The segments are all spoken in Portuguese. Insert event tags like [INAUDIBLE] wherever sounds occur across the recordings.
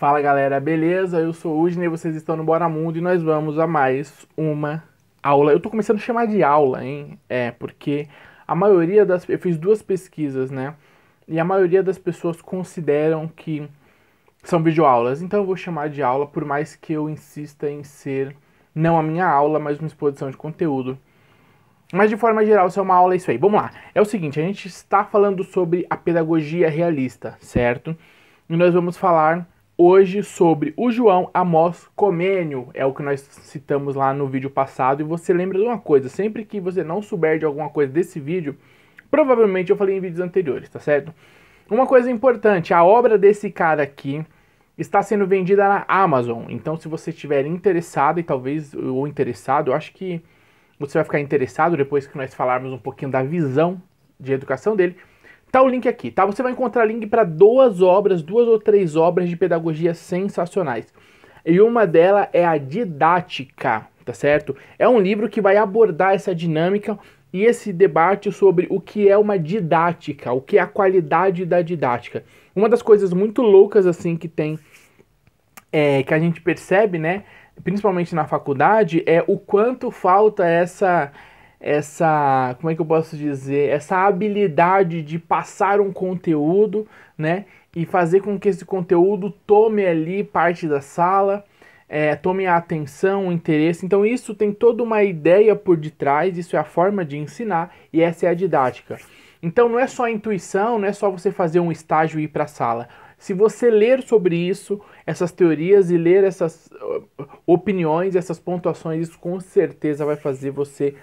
Fala galera, beleza? Eu sou o Usney vocês estão no Bora Mundo e nós vamos a mais uma aula. Eu tô começando a chamar de aula, hein? É, porque a maioria das. Eu fiz duas pesquisas, né? E a maioria das pessoas consideram que são videoaulas. Então eu vou chamar de aula, por mais que eu insista em ser não a minha aula, mas uma exposição de conteúdo. Mas de forma geral, isso é uma aula, é isso aí. Vamos lá. É o seguinte, a gente está falando sobre a pedagogia realista, certo? E nós vamos falar hoje sobre o João Amos Comênio. É o que nós citamos lá no vídeo passado. E você lembra de uma coisa: sempre que você não souber de alguma coisa desse vídeo, provavelmente eu falei em vídeos anteriores, tá certo? Uma coisa importante: a obra desse cara aqui está sendo vendida na Amazon. Então, se você estiver interessado e talvez ou interessado, eu acho que você vai ficar interessado depois que nós falarmos um pouquinho da visão de educação dele. Tá o link aqui, tá? Você vai encontrar link para duas obras, duas ou três obras de pedagogia sensacionais. E uma delas é a Didática, tá certo? É um livro que vai abordar essa dinâmica e esse debate sobre o que é uma didática, o que é a qualidade da didática. Uma das coisas muito loucas assim que tem é, que a gente percebe, né, principalmente na faculdade, é o quanto falta essa essa, como é que eu posso dizer, essa habilidade de passar um conteúdo, né, e fazer com que esse conteúdo tome ali parte da sala, é, tome a atenção, o interesse. Então isso tem toda uma ideia por detrás, isso é a forma de ensinar e essa é a didática. Então não é só intuição, não é só você fazer um estágio e ir para a sala. Se você ler sobre isso, essas teorias e ler essas ah, opiniões, essas pontuações, isso com certeza vai fazer você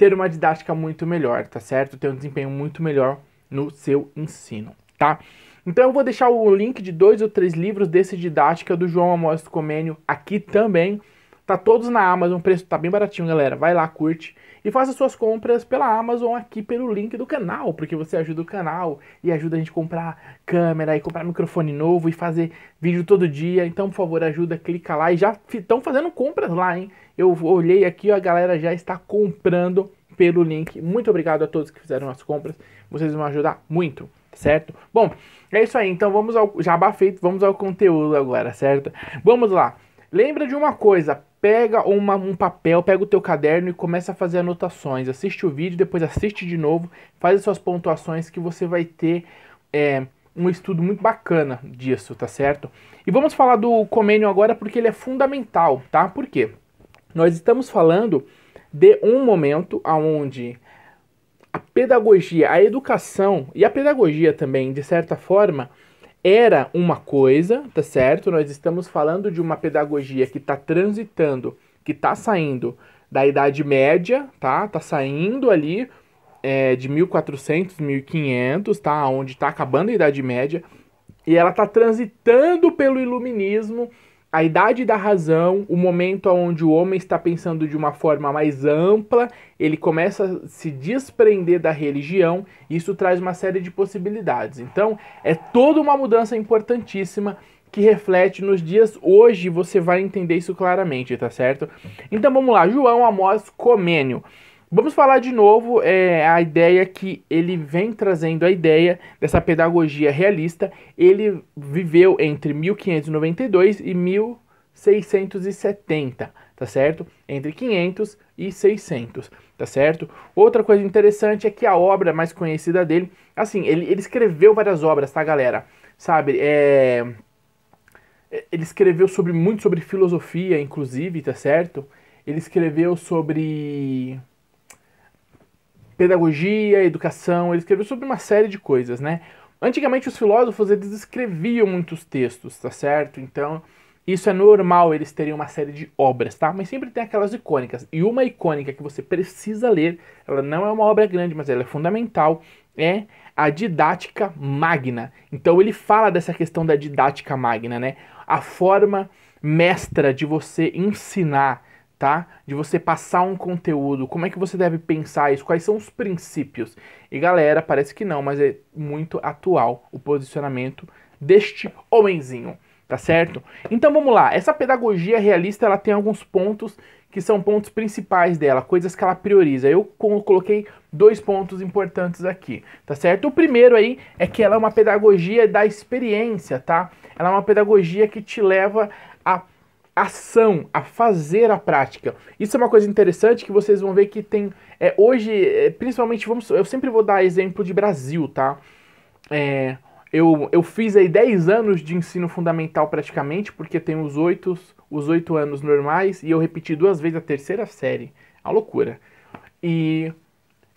ter uma didática muito melhor, tá certo? Ter um desempenho muito melhor no seu ensino, tá? Então eu vou deixar o link de dois ou três livros desse didática do João Amós Comênio aqui também. Tá todos na Amazon, o preço tá bem baratinho, galera. Vai lá, curte e faça suas compras pela Amazon aqui pelo link do canal, porque você ajuda o canal e ajuda a gente a comprar câmera e comprar microfone novo e fazer vídeo todo dia. Então, por favor, ajuda, clica lá e já estão fazendo compras lá, hein? Eu olhei aqui, e a galera já está comprando pelo link. Muito obrigado a todos que fizeram as compras. Vocês vão ajudar muito, certo? Bom, é isso aí. Então vamos ao jabá feito, vamos ao conteúdo agora, certo? Vamos lá. Lembra de uma coisa, pega uma, um papel, pega o teu caderno e começa a fazer anotações. Assiste o vídeo, depois assiste de novo, faz as suas pontuações que você vai ter é, um estudo muito bacana disso, tá certo? E vamos falar do Comênio agora porque ele é fundamental, tá? Por quê? Nós estamos falando de um momento onde a pedagogia, a educação e a pedagogia também, de certa forma, era uma coisa, tá certo? Nós estamos falando de uma pedagogia que está transitando, que está saindo da Idade Média, tá? Tá saindo ali é, de 1400, 1500, tá? Onde está acabando a Idade Média e ela está transitando pelo Iluminismo a idade da razão, o momento onde o homem está pensando de uma forma mais ampla, ele começa a se desprender da religião, isso traz uma série de possibilidades. Então, é toda uma mudança importantíssima que reflete nos dias hoje, você vai entender isso claramente, tá certo? Então vamos lá, João Amós Comênio. Vamos falar de novo é, a ideia que ele vem trazendo, a ideia dessa pedagogia realista. Ele viveu entre 1592 e 1670, tá certo? Entre 500 e 600, tá certo? Outra coisa interessante é que a obra mais conhecida dele, assim, ele, ele escreveu várias obras, tá, galera? Sabe, é... Ele escreveu sobre muito sobre filosofia, inclusive, tá certo? Ele escreveu sobre pedagogia, educação, ele escreveu sobre uma série de coisas, né? Antigamente os filósofos eles escreviam muitos textos, tá certo? Então isso é normal, eles teriam uma série de obras, tá? Mas sempre tem aquelas icônicas. E uma icônica que você precisa ler, ela não é uma obra grande, mas ela é fundamental, é a Didática Magna. Então ele fala dessa questão da Didática Magna, né? A forma mestra de você ensinar, tá? De você passar um conteúdo, como é que você deve pensar isso, quais são os princípios. E galera, parece que não, mas é muito atual o posicionamento deste homenzinho, tá certo? Então vamos lá, essa pedagogia realista, ela tem alguns pontos que são pontos principais dela, coisas que ela prioriza. Eu coloquei dois pontos importantes aqui, tá certo? O primeiro aí é que ela é uma pedagogia da experiência, tá? Ela é uma pedagogia que te leva a ação, a fazer a prática. Isso é uma coisa interessante que vocês vão ver que tem é, hoje, é, principalmente vamos, eu sempre vou dar exemplo de Brasil, tá? É, eu, eu fiz aí 10 anos de ensino fundamental praticamente, porque tem os 8, os 8 anos normais e eu repeti duas vezes a terceira série. A loucura. E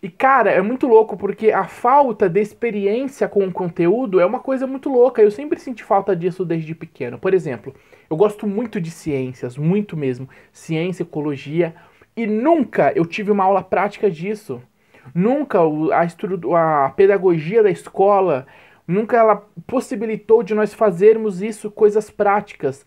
e cara, é muito louco porque a falta de experiência com o conteúdo é uma coisa muito louca. Eu sempre senti falta disso desde pequeno. Por exemplo, eu gosto muito de ciências, muito mesmo, ciência, ecologia, e nunca eu tive uma aula prática disso. Nunca a, a pedagogia da escola, nunca ela possibilitou de nós fazermos isso coisas práticas,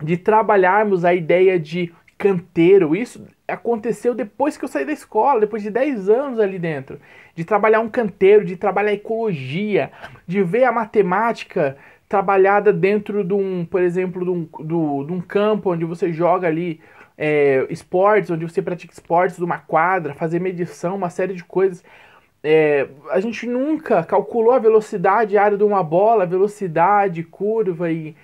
de trabalharmos a ideia de canteiro. Isso aconteceu depois que eu saí da escola, depois de 10 anos ali dentro. De trabalhar um canteiro, de trabalhar ecologia, de ver a matemática trabalhada dentro de um, por exemplo, de um, do, de um campo onde você joga ali é, esportes, onde você pratica esportes, uma quadra, fazer medição, uma série de coisas. É, a gente nunca calculou a velocidade área de uma bola, velocidade, curva e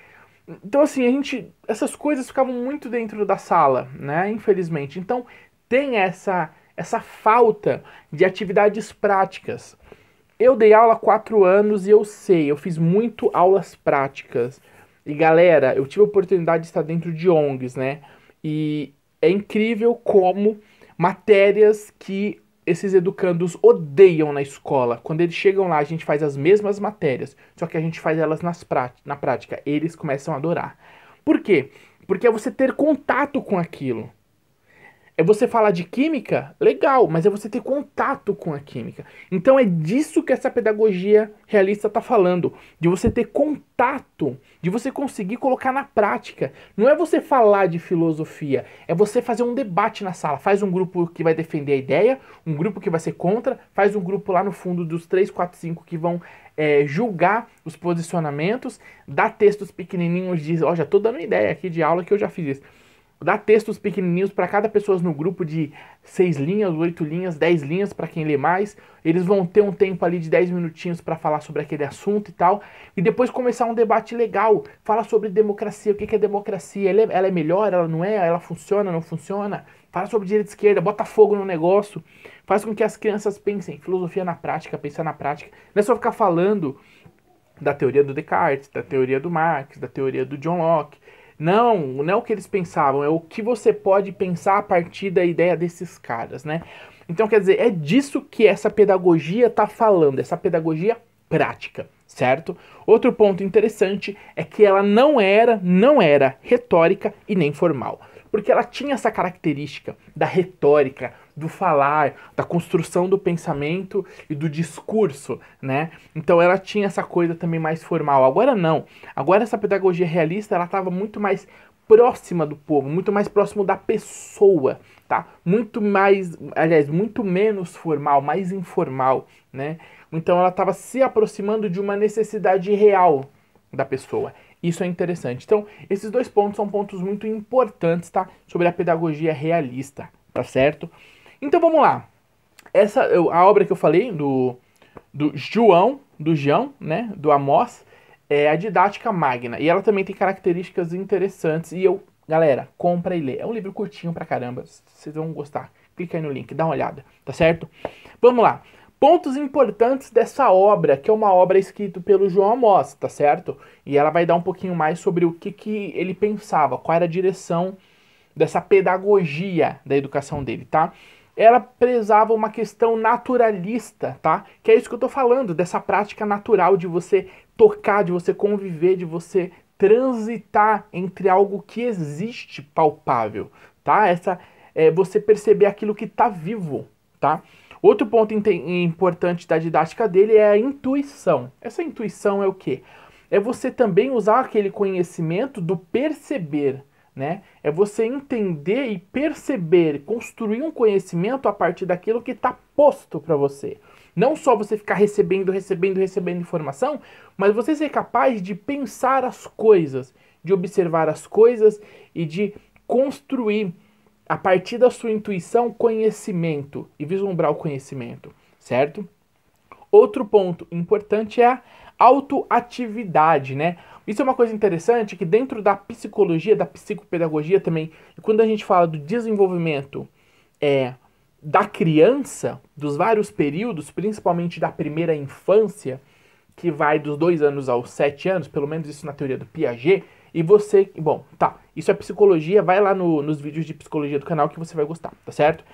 então, assim, a gente. Essas coisas ficavam muito dentro da sala, né? Infelizmente. Então, tem essa, essa falta de atividades práticas. Eu dei aula há quatro anos e eu sei, eu fiz muito aulas práticas. E galera, eu tive a oportunidade de estar dentro de ONGs, né? E é incrível como matérias que esses educandos odeiam na escola. Quando eles chegam lá, a gente faz as mesmas matérias, só que a gente faz elas nas na prática. Eles começam a adorar. Por quê? Porque é você ter contato com aquilo. É você falar de química, legal, mas é você ter contato com a química. Então é disso que essa pedagogia realista está falando, de você ter contato, de você conseguir colocar na prática. Não é você falar de filosofia, é você fazer um debate na sala. Faz um grupo que vai defender a ideia, um grupo que vai ser contra, faz um grupo lá no fundo dos 3, 4, 5 que vão é, julgar os posicionamentos, dá textos pequenininhos, diz, ó, oh, já tô dando ideia aqui de aula que eu já fiz isso dá textos pequenininhos para cada pessoa no grupo de seis linhas, oito linhas, dez linhas para quem lê mais. Eles vão ter um tempo ali de 10 minutinhos para falar sobre aquele assunto e tal, e depois começar um debate legal. Fala sobre democracia, o que é democracia? Ela é, ela é melhor, ela não é, ela funciona, não funciona? Fala sobre direita e esquerda, bota fogo no negócio. Faz com que as crianças pensem filosofia na prática, pensar na prática. Não é só ficar falando da teoria do Descartes, da teoria do Marx, da teoria do John Locke, não, não é o que eles pensavam, é o que você pode pensar a partir da ideia desses caras, né? Então, quer dizer, é disso que essa pedagogia está falando, essa pedagogia prática, certo? Outro ponto interessante é que ela não era, não era retórica e nem formal, porque ela tinha essa característica da retórica, do falar, da construção do pensamento e do discurso, né? Então ela tinha essa coisa também mais formal. Agora não. Agora essa pedagogia realista, ela estava muito mais próxima do povo, muito mais próximo da pessoa, tá? Muito mais, aliás, muito menos formal, mais informal, né? Então ela estava se aproximando de uma necessidade real da pessoa. Isso é interessante. Então, esses dois pontos são pontos muito importantes, tá? Sobre a pedagogia realista, tá certo? Então vamos lá. Essa a obra que eu falei do, do João, do João, né, do Amós, é a Didática Magna. E ela também tem características interessantes e eu, galera, compra e lê. É um livro curtinho pra caramba, vocês vão gostar. Clica aí no link, dá uma olhada, tá certo? Vamos lá. Pontos importantes dessa obra, que é uma obra escrita pelo João Amós, tá certo? E ela vai dar um pouquinho mais sobre o que, que ele pensava, qual era a direção dessa pedagogia da educação dele, tá? ela prezava uma questão naturalista, tá? Que é isso que eu tô falando, dessa prática natural de você tocar, de você conviver, de você transitar entre algo que existe palpável, tá? Essa é você perceber aquilo que está vivo, tá? Outro ponto importante da didática dele é a intuição. Essa intuição é o quê? É você também usar aquele conhecimento do perceber, né? É você entender e perceber, construir um conhecimento a partir daquilo que está posto para você. Não só você ficar recebendo, recebendo, recebendo informação, mas você ser capaz de pensar as coisas, de observar as coisas e de construir a partir da sua intuição conhecimento e vislumbrar o conhecimento, certo? Outro ponto importante é a autoatividade, né? Isso é uma coisa interessante que dentro da psicologia, da psicopedagogia também, quando a gente fala do desenvolvimento é, da criança, dos vários períodos, principalmente da primeira infância, que vai dos dois anos aos sete anos, pelo menos isso na teoria do Piaget, e você, bom, tá, isso é psicologia, vai lá no, nos vídeos de psicologia do canal que você vai gostar, tá certo?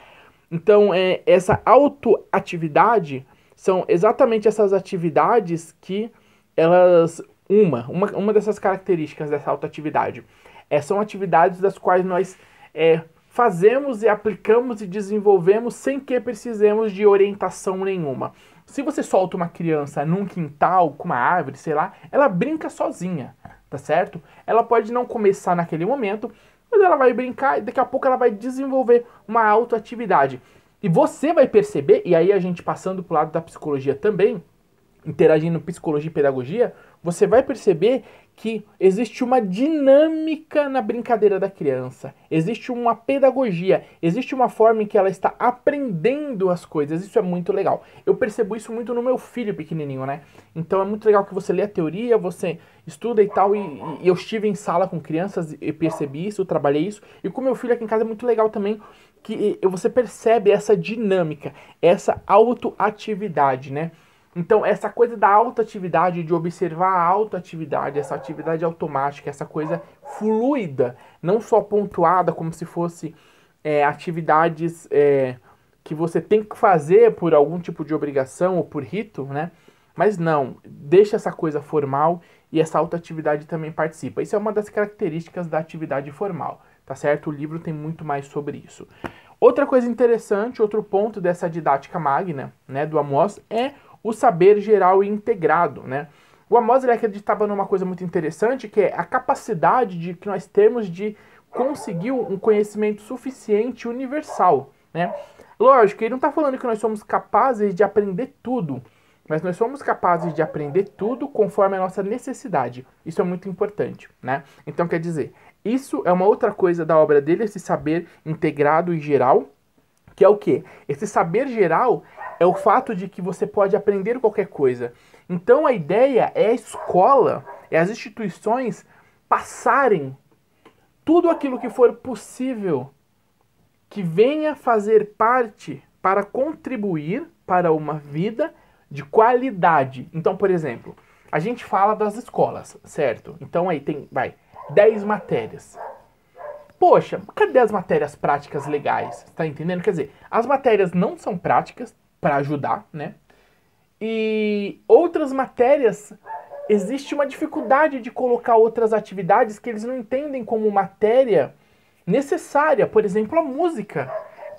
Então, é, essa autoatividade são exatamente essas atividades que elas uma, uma, uma dessas características dessa autoatividade. É, são atividades das quais nós é, fazemos e aplicamos e desenvolvemos sem que precisemos de orientação nenhuma. Se você solta uma criança num quintal com uma árvore, sei lá, ela brinca sozinha, tá certo? Ela pode não começar naquele momento, mas ela vai brincar e daqui a pouco ela vai desenvolver uma autoatividade. E você vai perceber, e aí a gente passando pro lado da psicologia também, interagindo psicologia e pedagogia, você vai perceber que existe uma dinâmica na brincadeira da criança, existe uma pedagogia, existe uma forma em que ela está aprendendo as coisas, isso é muito legal. Eu percebo isso muito no meu filho pequenininho, né? Então é muito legal que você lê a teoria, você estuda e tal, e, e eu estive em sala com crianças e percebi isso, trabalhei isso, e com meu filho aqui em casa é muito legal também que você percebe essa dinâmica, essa autoatividade, né? Então, essa coisa da autoatividade, de observar a autoatividade, essa atividade automática, essa coisa fluida, não só pontuada como se fosse é, atividades é, que você tem que fazer por algum tipo de obrigação ou por rito, né? Mas não, deixa essa coisa formal e essa autoatividade também participa. Isso é uma das características da atividade formal, tá certo? O livro tem muito mais sobre isso. Outra coisa interessante, outro ponto dessa didática magna, né, do Amos, é o saber geral e integrado, né? O Amos ele acreditava numa coisa muito interessante, que é a capacidade de que nós temos de conseguir um conhecimento suficiente universal, né? Lógico, ele não está falando que nós somos capazes de aprender tudo, mas nós somos capazes de aprender tudo conforme a nossa necessidade. Isso é muito importante, né? Então quer dizer, isso é uma outra coisa da obra dele, esse saber integrado e geral, que é o que? Esse saber geral é o fato de que você pode aprender qualquer coisa. Então a ideia é a escola, é as instituições passarem tudo aquilo que for possível que venha fazer parte para contribuir para uma vida de qualidade. Então, por exemplo, a gente fala das escolas, certo? Então aí tem, vai, 10 matérias. Poxa, cadê as matérias práticas legais? Tá entendendo? Quer dizer, as matérias não são práticas, para ajudar, né? E outras matérias existe uma dificuldade de colocar outras atividades que eles não entendem como matéria necessária, por exemplo, a música.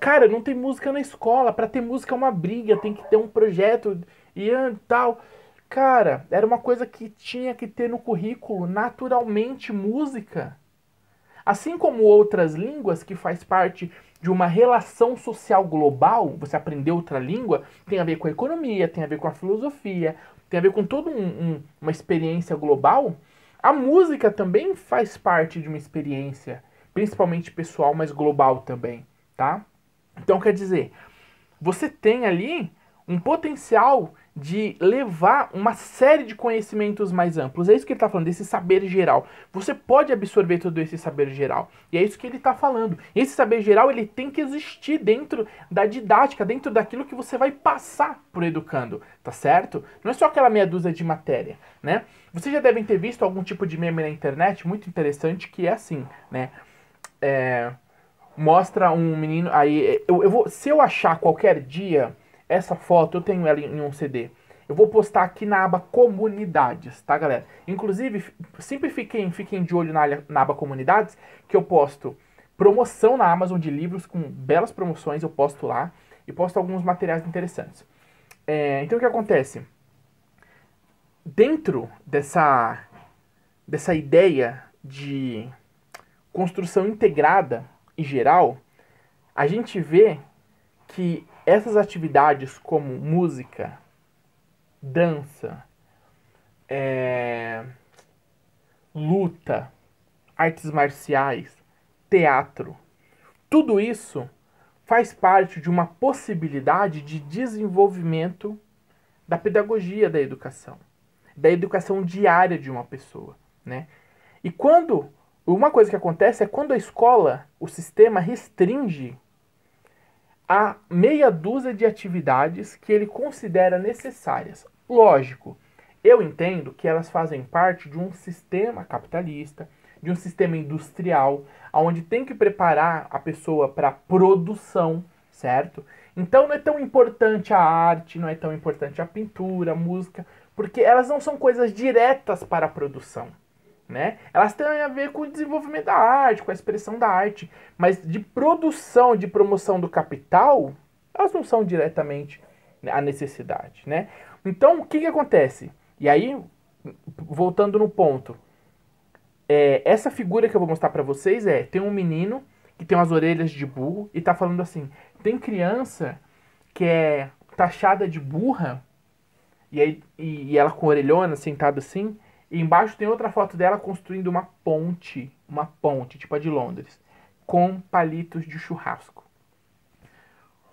Cara, não tem música na escola, para ter música é uma briga, tem que ter um projeto e tal. Cara, era uma coisa que tinha que ter no currículo naturalmente música. Assim como outras línguas que faz parte de uma relação social global, você aprender outra língua, tem a ver com a economia, tem a ver com a filosofia, tem a ver com toda um, um, uma experiência global. A música também faz parte de uma experiência, principalmente pessoal, mas global também, tá? Então quer dizer, você tem ali um potencial de levar uma série de conhecimentos mais amplos. É isso que ele está falando, desse saber geral. Você pode absorver todo esse saber geral. E é isso que ele está falando. esse saber geral ele tem que existir dentro da didática, dentro daquilo que você vai passar por educando, tá certo? Não é só aquela meia dúzia de matéria, né? Vocês já devem ter visto algum tipo de meme na internet muito interessante que é assim, né? É, mostra um menino aí eu, eu vou se eu achar qualquer dia essa foto eu tenho ela em um CD. Eu vou postar aqui na aba comunidades, tá, galera? Inclusive, sempre fiquem, fiquem de olho na, na aba comunidades, que eu posto promoção na Amazon de livros com belas promoções, eu posto lá e posto alguns materiais interessantes. É, então o que acontece? Dentro dessa, dessa ideia de construção integrada e geral, a gente vê que essas atividades como música, dança, é, luta, artes marciais, teatro, tudo isso faz parte de uma possibilidade de desenvolvimento da pedagogia da educação, da educação diária de uma pessoa, né? E quando uma coisa que acontece é quando a escola, o sistema restringe a meia dúzia de atividades que ele considera necessárias. Lógico, eu entendo que elas fazem parte de um sistema capitalista, de um sistema industrial, onde tem que preparar a pessoa para produção, certo? Então não é tão importante a arte, não é tão importante a pintura, a música, porque elas não são coisas diretas para a produção. Né? Elas têm a ver com o desenvolvimento da arte, com a expressão da arte, mas de produção, de promoção do capital, elas não são diretamente a necessidade, né? Então, o que, que acontece? E aí, voltando no ponto, é, essa figura que eu vou mostrar para vocês é, tem um menino que tem as orelhas de burro e tá falando assim, tem criança que é taxada de burra, e, aí, e, e ela com orelhona, sentada assim, e embaixo tem outra foto dela construindo uma ponte, uma ponte, tipo a de Londres, com palitos de churrasco.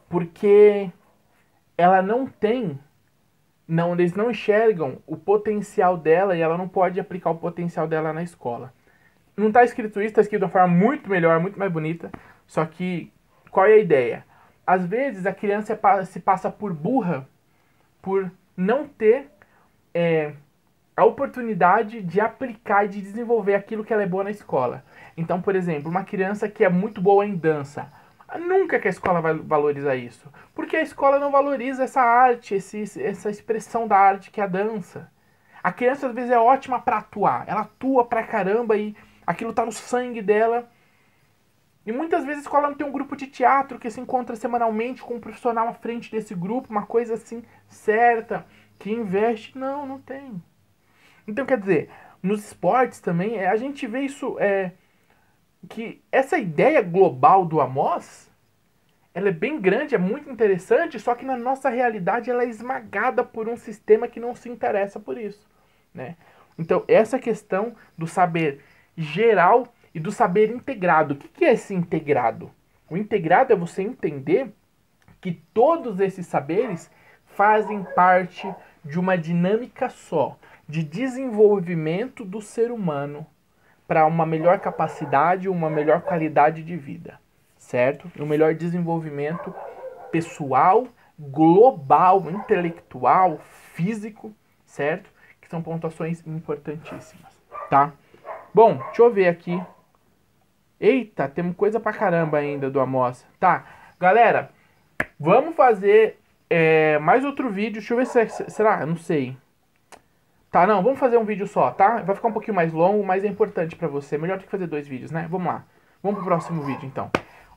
Porque ela não tem, não, eles não enxergam o potencial dela e ela não pode aplicar o potencial dela na escola. Não está escrito isso, está escrito de uma forma muito melhor, muito mais bonita, só que qual é a ideia? Às vezes a criança se passa por burra por não ter é, a oportunidade de aplicar e de desenvolver aquilo que ela é boa na escola. Então, por exemplo, uma criança que é muito boa em dança, nunca que a escola vai valorizar isso, porque a escola não valoriza essa arte, esse, essa expressão da arte que é a dança. A criança às vezes é ótima para atuar, ela atua pra caramba e aquilo tá no sangue dela. E muitas vezes a escola não tem um grupo de teatro que se encontra semanalmente com um profissional à frente desse grupo, uma coisa assim certa, que investe. Não, não tem. Então, quer dizer, nos esportes também, é, a gente vê isso, é, que essa ideia global do Amos, ela é bem grande, é muito interessante, só que na nossa realidade ela é esmagada por um sistema que não se interessa por isso, né? Então, essa questão do saber geral e do saber integrado. O que é esse integrado? O integrado é você entender que todos esses saberes fazem parte de uma dinâmica só de desenvolvimento do ser humano para uma melhor capacidade, uma melhor qualidade de vida, certo? E um melhor desenvolvimento pessoal, global, intelectual, físico, certo? Que são pontuações importantíssimas, tá? Bom, deixa eu ver aqui. Eita, temos coisa pra caramba ainda do Amos. Tá, galera, vamos fazer é, mais outro vídeo. Deixa eu ver se é, será, não sei. Tá, não, vamos fazer um vídeo só, tá? Vai ficar um pouquinho mais longo, mas é importante pra você. Melhor do que fazer dois vídeos, né? Vamos lá. Vamos pro próximo vídeo, então.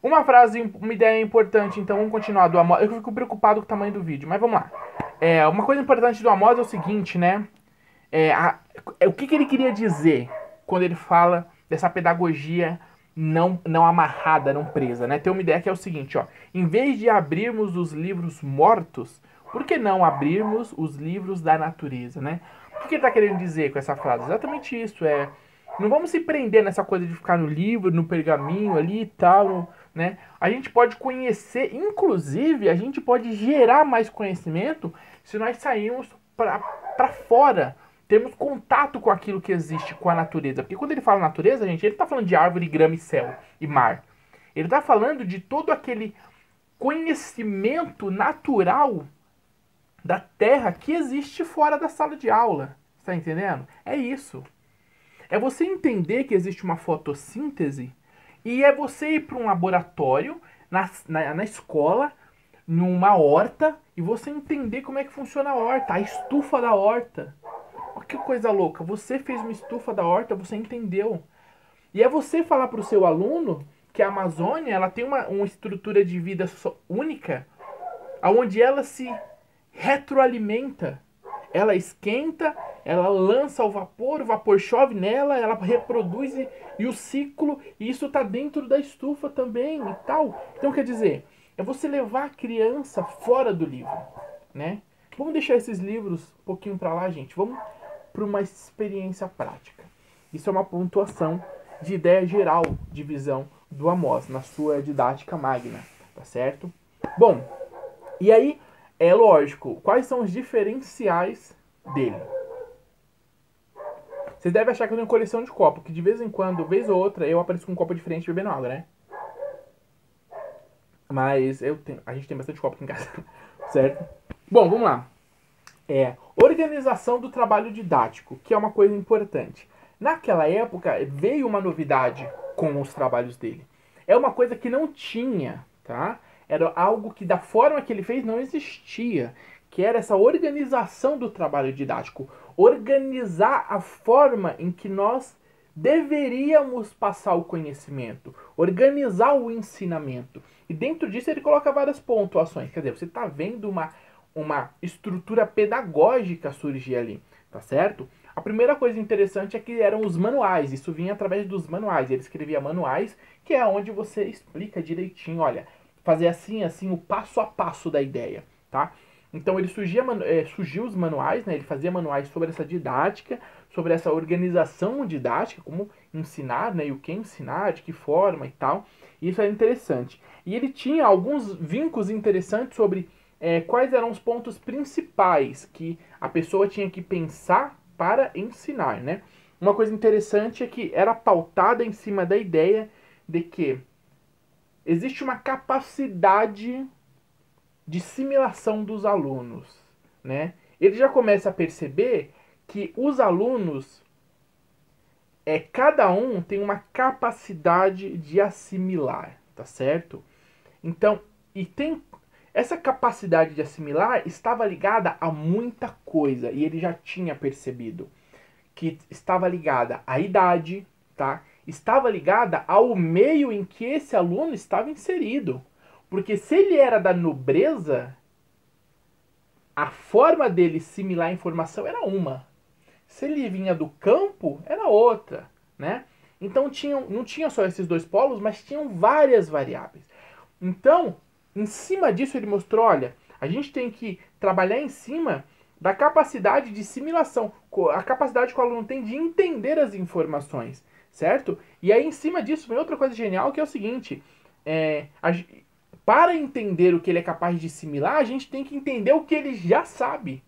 Uma frase, uma ideia importante, então vamos continuar do Amós. Eu fico preocupado com o tamanho do vídeo, mas vamos lá. É, uma coisa importante do Amós é o seguinte, né? É, a, é, o que, que ele queria dizer quando ele fala dessa pedagogia não, não amarrada, não presa, né? Tem uma ideia que é o seguinte, ó. Em vez de abrirmos os livros mortos, por que não abrirmos os livros da natureza, né? O que ele está querendo dizer com essa frase? Exatamente isso, é... Não vamos se prender nessa coisa de ficar no livro, no pergaminho ali e tal, né? A gente pode conhecer, inclusive, a gente pode gerar mais conhecimento se nós sairmos para fora, termos contato com aquilo que existe, com a natureza. Porque quando ele fala natureza, gente, ele está falando de árvore, grama e céu e mar. Ele está falando de todo aquele conhecimento natural da terra que existe fora da sala de aula. Está entendendo? É isso. É você entender que existe uma fotossíntese e é você ir para um laboratório na, na, na, escola, numa horta, e você entender como é que funciona a horta, a estufa da horta. Olha que coisa louca! Você fez uma estufa da horta, você entendeu. E é você falar para o seu aluno que a Amazônia ela tem uma, uma estrutura de vida única, onde ela se retroalimenta. Ela esquenta, ela lança o vapor, o vapor chove nela, ela reproduz e, e o ciclo, e isso está dentro da estufa também e tal. Então quer dizer, é você levar a criança fora do livro, né? Vamos deixar esses livros um pouquinho para lá, gente. Vamos para uma experiência prática. Isso é uma pontuação de ideia geral de visão do Amos na sua didática magna, tá certo? Bom, e aí é lógico, quais são os diferenciais dele? Vocês devem achar que eu tenho coleção de copo, que de vez em quando, vez ou outra, eu apareço com um copo diferente bebendo água, né? Mas eu tenho, a gente tem bastante copo aqui em casa, [LAUGHS] certo? Bom, vamos lá. É, organização do trabalho didático, que é uma coisa importante. Naquela época veio uma novidade com os trabalhos dele. É uma coisa que não tinha, tá? Era algo que, da forma que ele fez, não existia. Que era essa organização do trabalho didático. Organizar a forma em que nós deveríamos passar o conhecimento, organizar o ensinamento. E dentro disso ele coloca várias pontuações. Quer dizer, você está vendo uma, uma estrutura pedagógica surgir ali, tá certo? A primeira coisa interessante é que eram os manuais, isso vinha através dos manuais. Ele escrevia manuais, que é onde você explica direitinho, olha, fazer assim, assim, o passo a passo da ideia, tá? Então ele surgia, é, surgiu os manuais, né? Ele fazia manuais sobre essa didática, sobre essa organização didática, como ensinar, né? E o que ensinar, de que forma e tal. E isso era interessante. E ele tinha alguns vincos interessantes sobre é, quais eram os pontos principais que a pessoa tinha que pensar para ensinar, né? Uma coisa interessante é que era pautada em cima da ideia de que existe uma capacidade de assimilação dos alunos, né? Ele já começa a perceber que os alunos é cada um tem uma capacidade de assimilar, tá certo? Então, e tem essa capacidade de assimilar estava ligada a muita coisa e ele já tinha percebido que estava ligada à idade, tá? estava ligada ao meio em que esse aluno estava inserido. Porque se ele era da nobreza, a forma dele simular a informação era uma. Se ele vinha do campo, era outra, né? Então tinham, não tinha só esses dois polos, mas tinham várias variáveis. Então, em cima disso ele mostrou, olha, a gente tem que trabalhar em cima da capacidade de simulação, a capacidade que o aluno tem de entender as informações certo? E aí, em cima disso, vem outra coisa genial que é o seguinte: é, a, para entender o que ele é capaz de assimilar, a gente tem que entender o que ele já sabe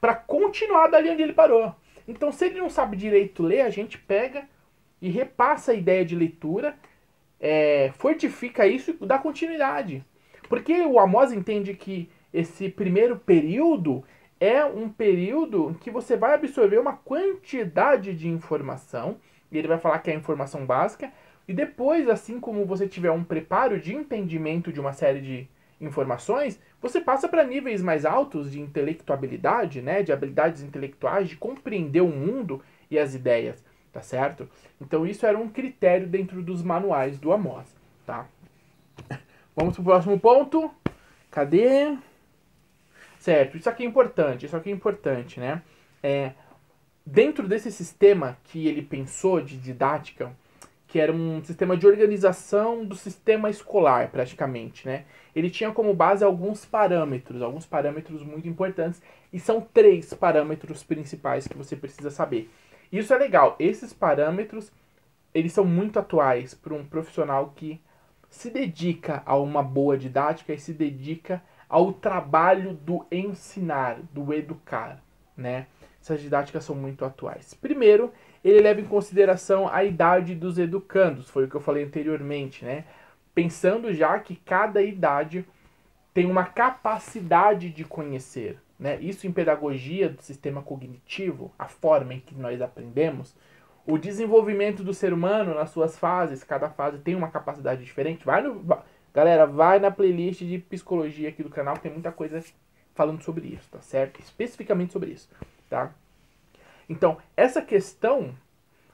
para continuar dali onde ele parou. Então, se ele não sabe direito ler, a gente pega e repassa a ideia de leitura, é, fortifica isso e dá continuidade. Porque o Amos entende que esse primeiro período é um período que você vai absorver uma quantidade de informação e ele vai falar que é a informação básica. E depois, assim como você tiver um preparo de entendimento de uma série de informações, você passa para níveis mais altos de intelectualidade, né, de habilidades intelectuais, de compreender o mundo e as ideias, tá certo? Então isso era um critério dentro dos manuais do Amos, tá? [LAUGHS] Vamos pro próximo ponto. Cadê? Certo, isso aqui é importante, isso aqui é importante, né? É, dentro desse sistema que ele pensou de didática, que era um sistema de organização do sistema escolar, praticamente, né? Ele tinha como base alguns parâmetros, alguns parâmetros muito importantes, e são três parâmetros principais que você precisa saber. Isso é legal, esses parâmetros, eles são muito atuais para um profissional que se dedica a uma boa didática e se dedica ao trabalho do ensinar, do educar, né? essas didáticas são muito atuais. Primeiro, ele leva em consideração a idade dos educandos, foi o que eu falei anteriormente, né? Pensando já que cada idade tem uma capacidade de conhecer, né? Isso em pedagogia do sistema cognitivo, a forma em que nós aprendemos, o desenvolvimento do ser humano nas suas fases, cada fase tem uma capacidade diferente. Vai no Galera, vai na playlist de psicologia aqui do canal, que tem muita coisa falando sobre isso, tá certo? Especificamente sobre isso tá? Então, essa questão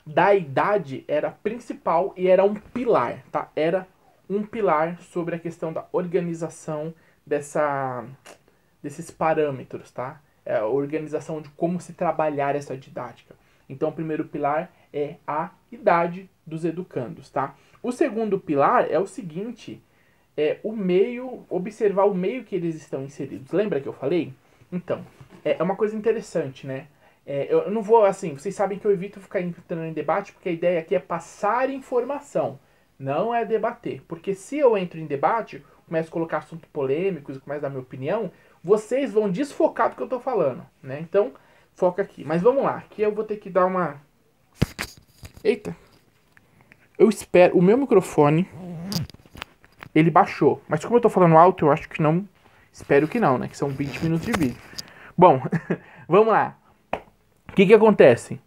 da idade era principal e era um pilar, tá? Era um pilar sobre a questão da organização dessa, desses parâmetros, tá? É a organização de como se trabalhar essa didática. Então, o primeiro pilar é a idade dos educandos, tá? O segundo pilar é o seguinte, é o meio, observar o meio que eles estão inseridos. Lembra que eu falei? Então, é, é uma coisa interessante, né? É, eu não vou, assim, vocês sabem que eu evito ficar entrando em debate, porque a ideia aqui é passar informação, não é debater. Porque se eu entro em debate, começo a colocar assunto polêmico e começo a dar minha opinião, vocês vão desfocar do que eu tô falando, né? Então, foca aqui. Mas vamos lá, aqui eu vou ter que dar uma... Eita! Eu espero... O meu microfone, ele baixou. Mas como eu tô falando alto, eu acho que não Espero que não, né? Que são 20 minutos de vídeo. Bom, [LAUGHS] vamos lá. O que, que acontece?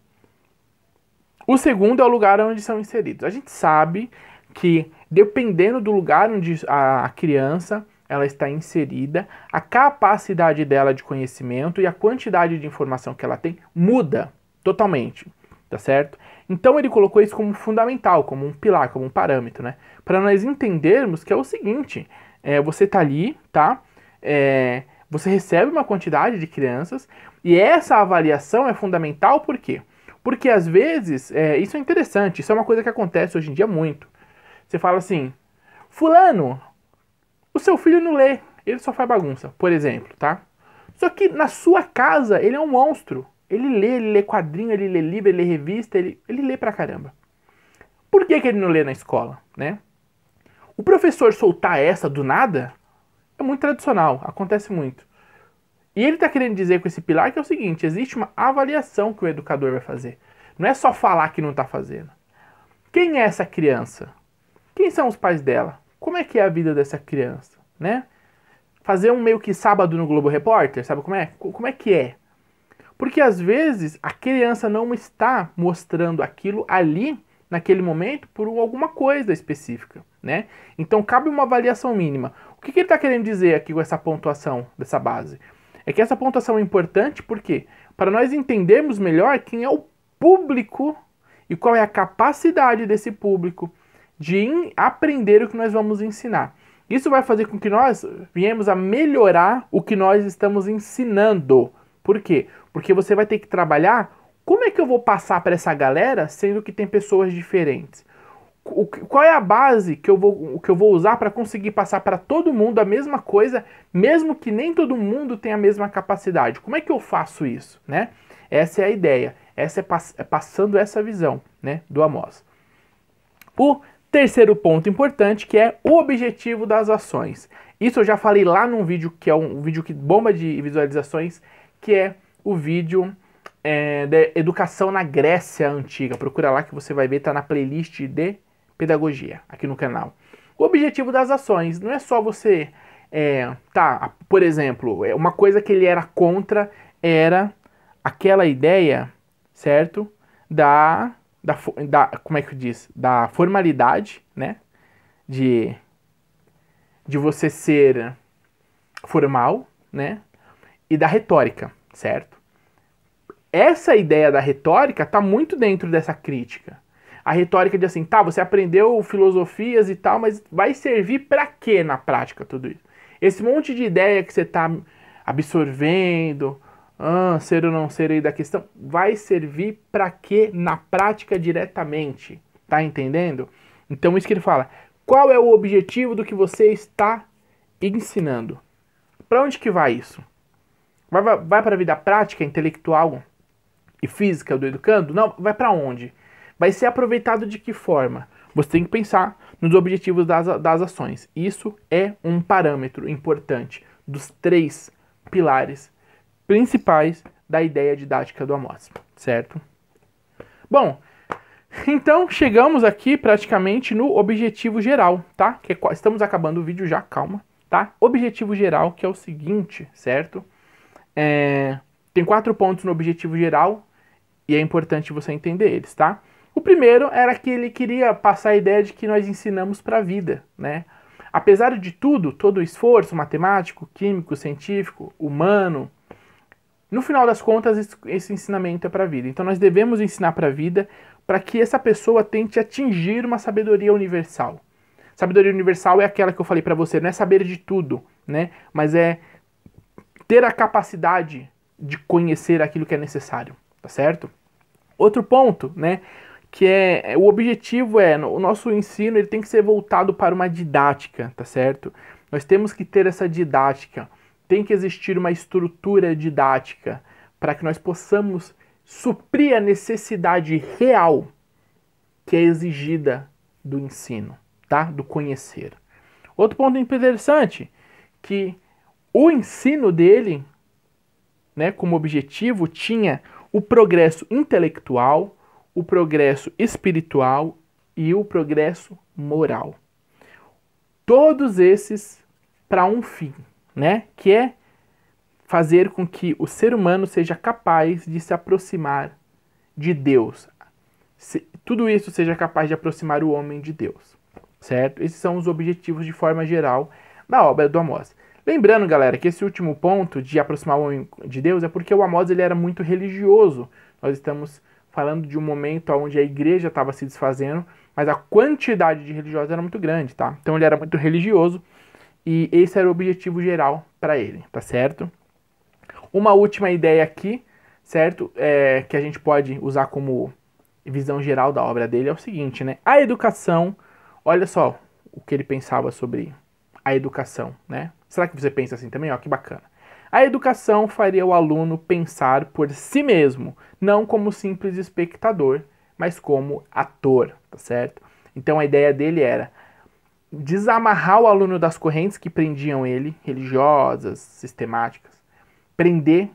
O segundo é o lugar onde são inseridos. A gente sabe que, dependendo do lugar onde a criança ela está inserida, a capacidade dela de conhecimento e a quantidade de informação que ela tem muda totalmente, tá certo? Então ele colocou isso como fundamental, como um pilar, como um parâmetro, né? Para nós entendermos que é o seguinte: é, você tá ali, tá? é, você recebe uma quantidade de crianças e essa avaliação é fundamental por quê? Porque às vezes, é, isso é interessante, isso é uma coisa que acontece hoje em dia muito. Você fala assim, fulano, o seu filho não lê, ele só faz bagunça, por exemplo, tá? Só que na sua casa ele é um monstro. Ele lê, ele lê quadrinho, ele lê livro, ele lê revista, ele, ele lê pra caramba. Por que, que ele não lê na escola, né? O professor soltar essa do nada é muito tradicional, acontece muito. E ele está querendo dizer com esse pilar que é o seguinte: existe uma avaliação que o educador vai fazer. Não é só falar que não está fazendo. Quem é essa criança? Quem são os pais dela? Como é que é a vida dessa criança, né? Fazer um meio que sábado no Globo Repórter, sabe como é? Como é que é? Porque às vezes a criança não está mostrando aquilo ali naquele momento por alguma coisa específica, né? Então cabe uma avaliação mínima. O que, que ele está querendo dizer aqui com essa pontuação dessa base? É que essa pontuação é importante porque para nós entendermos melhor quem é o público e qual é a capacidade desse público de aprender o que nós vamos ensinar. Isso vai fazer com que nós viemos a melhorar o que nós estamos ensinando. Por quê? Porque você vai ter que trabalhar como é que eu vou passar para essa galera sendo que tem pessoas diferentes? o, qual é a base que eu vou, que eu vou usar para conseguir passar para todo mundo a mesma coisa, mesmo que nem todo mundo tenha a mesma capacidade? Como é que eu faço isso, né? Essa é a ideia, essa é, pass é passando essa visão, né, do Amos. O terceiro ponto importante que é o objetivo das ações. Isso eu já falei lá num vídeo que é um vídeo que bomba de visualizações, que é o vídeo é, eh, da educação na Grécia antiga. Procura lá que você vai ver, tá na playlist de Pedagogia aqui no canal. O objetivo das ações não é só você. É, tá, por exemplo, é, uma coisa que ele era contra era aquela ideia, certo? Da, da, da como é que diz? Da formalidade, né? De, de você ser formal, né? E da retórica, certo? Essa ideia da retórica tá muito dentro dessa crítica a retórica de assim, tá, você aprendeu filosofias e tal, mas vai servir para quê na prática tudo isso? Esse monte de ideia que você tá absorvendo, ah, ser ou não ser aí da questão, vai servir para quê na prática diretamente? Tá entendendo? Então isso que ele fala. Qual é o objetivo do que você está ensinando? Para onde que vai isso? Vai, vai, vai para a vida prática, intelectual e física do educando? Não, vai para onde? vai ser aproveitado de que forma? Você tem que pensar nos objetivos das, das ações. Isso é um parâmetro importante dos três pilares principais da ideia didática do Amos, certo? Bom, então chegamos aqui praticamente no objetivo geral, tá? Que é, estamos acabando o vídeo já, calma, tá? Objetivo geral que é o seguinte, certo? É, tem quatro pontos no objetivo geral e é importante você entender eles, tá? primeiro era que ele queria passar a ideia de que nós ensinamos para a vida, né? Apesar de tudo, todo o esforço matemático, químico, científico, humano, no final das contas, esse ensinamento é para a vida. Então, nós devemos ensinar para a vida para que essa pessoa tente atingir uma sabedoria universal. Sabedoria universal é aquela que eu falei para você, não é saber de tudo, né? Mas é ter a capacidade de conhecer aquilo que é necessário, tá certo? Outro ponto, né? que é, é o objetivo é o nosso ensino ele tem que ser voltado para uma didática, tá certo? Nós temos que ter essa didática, tem que existir uma estrutura didática para que nós possamos suprir a necessidade real que é exigida do ensino, tá? Do conhecer. Outro ponto interessante que o ensino dele, né, como objetivo tinha o progresso intelectual, o progresso espiritual e o progresso moral. Todos esses para um fim, né? Que é fazer com que o ser humano seja capaz de se aproximar de Deus. Se, tudo isso seja capaz de aproximar o homem de Deus, certo? Esses são os objetivos de forma geral da obra do Amós. Lembrando, galera, que esse último ponto de aproximar o homem de Deus é porque o Amós ele era muito religioso. Nós estamos falando de um momento onde a igreja estava se desfazendo, mas a quantidade de religiosos era muito grande, tá? Então ele era muito religioso e esse era o objetivo geral para ele, tá certo? Uma última ideia aqui, certo? É, que a gente pode usar como visão geral da obra dele é o seguinte, né? A educação, olha só o que ele pensava sobre a educação, né? Será que você pensa assim também? Ó, que bacana. A educação faria o aluno pensar por si mesmo, não como simples espectador, mas como ator, tá certo? Então a ideia dele era desamarrar o aluno das correntes que prendiam ele, religiosas, sistemáticas, prender,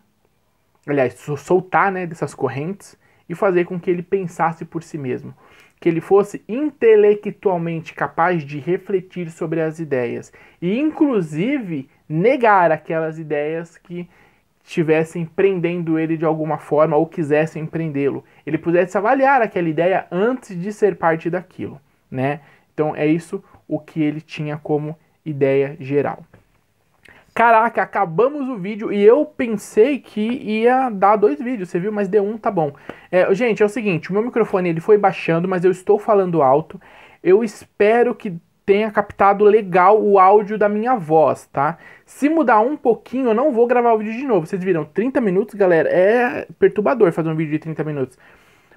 aliás, soltar né, dessas correntes e fazer com que ele pensasse por si mesmo que ele fosse intelectualmente capaz de refletir sobre as ideias e, inclusive, negar aquelas ideias que estivessem prendendo ele de alguma forma ou quisessem prendê-lo. Ele pudesse avaliar aquela ideia antes de ser parte daquilo, né? Então é isso o que ele tinha como ideia geral. Caraca, acabamos o vídeo e eu pensei que ia dar dois vídeos, você viu? Mas deu um, tá bom. É, gente, é o seguinte, o meu microfone ele foi baixando, mas eu estou falando alto. Eu espero que tenha captado legal o áudio da minha voz, tá? Se mudar um pouquinho, eu não vou gravar o vídeo de novo. Vocês viram, 30 minutos, galera, é perturbador fazer um vídeo de 30 minutos.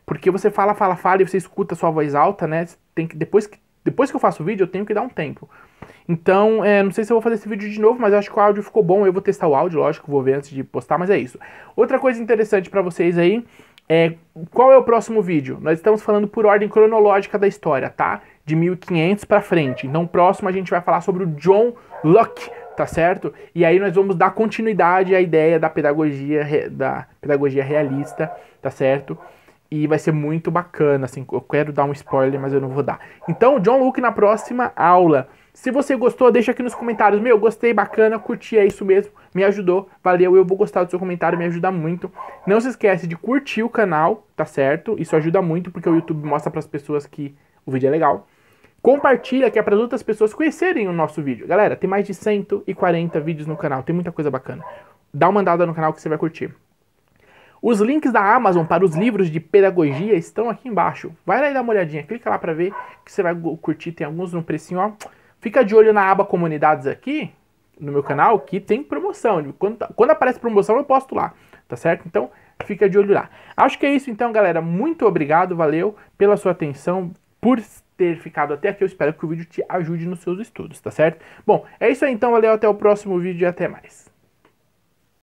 Porque você fala, fala, fala e você escuta a sua voz alta, né? Tem que, depois que depois que eu faço o vídeo, eu tenho que dar um tempo. Então, é, não sei se eu vou fazer esse vídeo de novo, mas acho que o áudio ficou bom. Eu vou testar o áudio, lógico, vou ver antes de postar, mas é isso. Outra coisa interessante para vocês aí é qual é o próximo vídeo. Nós estamos falando por ordem cronológica da história, tá? De 1500 para frente. Então, próximo a gente vai falar sobre o John Locke, tá certo? E aí nós vamos dar continuidade à ideia da pedagogia da pedagogia realista, tá certo? E vai ser muito bacana, assim, eu quero dar um spoiler, mas eu não vou dar. Então, John Luke na próxima aula. Se você gostou, deixa aqui nos comentários. Meu, gostei, bacana, curti, é isso mesmo. Me ajudou, valeu, eu vou gostar do seu comentário, me ajuda muito. Não se esquece de curtir o canal, tá certo? Isso ajuda muito, porque o YouTube mostra para as pessoas que o vídeo é legal. Compartilha, que é para as outras pessoas conhecerem o nosso vídeo. Galera, tem mais de 140 vídeos no canal, tem muita coisa bacana. Dá uma andada no canal que você vai curtir. Os links da Amazon para os livros de pedagogia estão aqui embaixo. Vai lá e dá uma olhadinha, clica lá para ver que você vai curtir, tem alguns no precinho, ó. Fica de olho na aba comunidades aqui no meu canal que tem promoção. Quando, tá, quando aparece promoção eu posto lá, tá certo? Então fica de olho lá. Acho que é isso então, galera. Muito obrigado, valeu pela sua atenção, por ter ficado até aqui. Eu espero que o vídeo te ajude nos seus estudos, tá certo? Bom, é isso aí então, valeu, até o próximo vídeo e até mais.